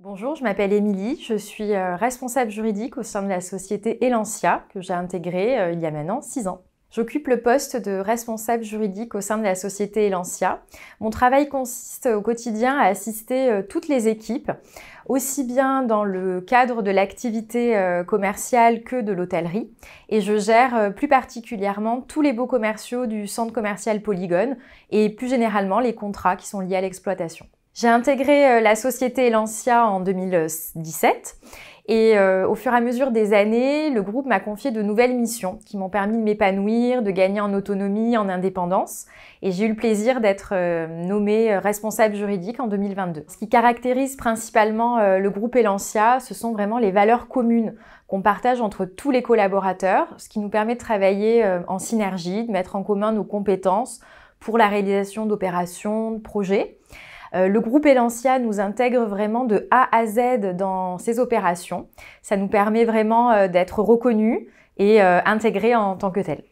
Bonjour, je m'appelle Émilie, je suis euh, responsable juridique au sein de la société Elancia que j'ai intégrée euh, il y a maintenant six ans. J'occupe le poste de responsable juridique au sein de la société Elancia. Mon travail consiste au quotidien à assister euh, toutes les équipes, aussi bien dans le cadre de l'activité commerciale que de l'hôtellerie. Et je gère plus particulièrement tous les beaux commerciaux du centre commercial Polygone et plus généralement les contrats qui sont liés à l'exploitation. J'ai intégré euh, la société Elancia en 2017 et euh, au fur et à mesure des années, le groupe m'a confié de nouvelles missions qui m'ont permis de m'épanouir, de gagner en autonomie, en indépendance. Et j'ai eu le plaisir d'être euh, nommée responsable juridique en 2022. Ce qui caractérise principalement le groupe Elancia, ce sont vraiment les valeurs communes qu'on partage entre tous les collaborateurs, ce qui nous permet de travailler en synergie, de mettre en commun nos compétences pour la réalisation d'opérations, de projets. Euh, le groupe Elancia nous intègre vraiment de A à Z dans ses opérations. Ça nous permet vraiment euh, d'être reconnus et euh, intégrés en tant que tels.